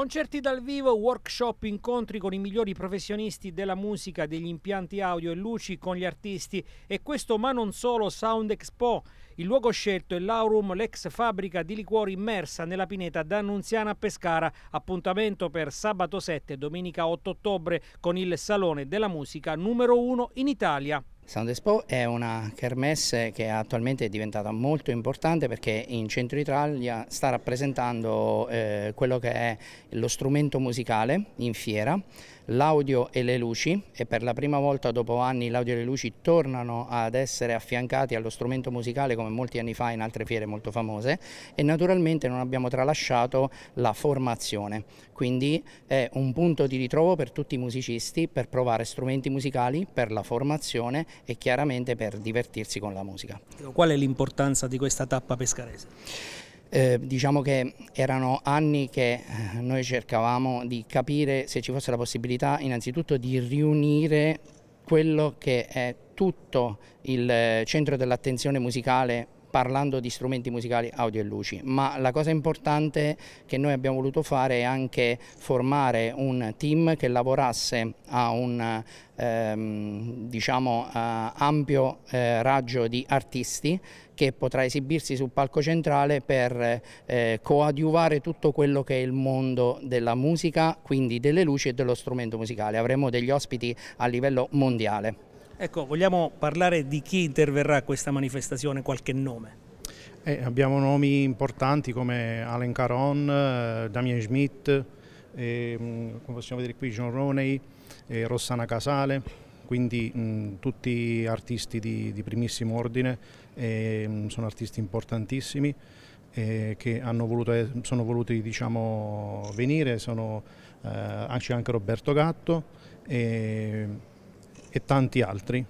Concerti dal vivo, workshop, incontri con i migliori professionisti della musica, degli impianti audio e luci, con gli artisti e questo ma non solo Sound Expo. Il luogo scelto è l'Aurum, l'ex fabbrica di liquori immersa nella pineta d'Annunziana a Pescara. Appuntamento per sabato 7 e domenica 8 ottobre con il Salone della Musica numero 1 in Italia. Sound Expo è una kermesse che attualmente è diventata molto importante perché in Centro Italia sta rappresentando eh, quello che è lo strumento musicale in fiera l'audio e le luci e per la prima volta dopo anni l'audio e le luci tornano ad essere affiancati allo strumento musicale come molti anni fa in altre fiere molto famose e naturalmente non abbiamo tralasciato la formazione, quindi è un punto di ritrovo per tutti i musicisti per provare strumenti musicali, per la formazione e chiaramente per divertirsi con la musica. Qual è l'importanza di questa tappa pescarese? Eh, diciamo che erano anni che eh, noi cercavamo di capire se ci fosse la possibilità innanzitutto di riunire quello che è tutto il eh, centro dell'attenzione musicale parlando di strumenti musicali audio e luci, ma la cosa importante che noi abbiamo voluto fare è anche formare un team che lavorasse a un ehm, diciamo, eh, ampio eh, raggio di artisti che potrà esibirsi sul palco centrale per eh, coadiuvare tutto quello che è il mondo della musica, quindi delle luci e dello strumento musicale. Avremo degli ospiti a livello mondiale. Ecco, vogliamo parlare di chi interverrà a questa manifestazione, qualche nome? Eh, abbiamo nomi importanti come Alan Caron, eh, Damien Schmidt, eh, come possiamo vedere qui John Roney, eh, Rossana Casale, quindi mh, mm, tutti artisti di, di primissimo ordine, mh, mm, sono artisti importantissimi che voluto, eh, sono voluti diciamo, venire, sono, c'è eh, anche Roberto Gatto e tanti altri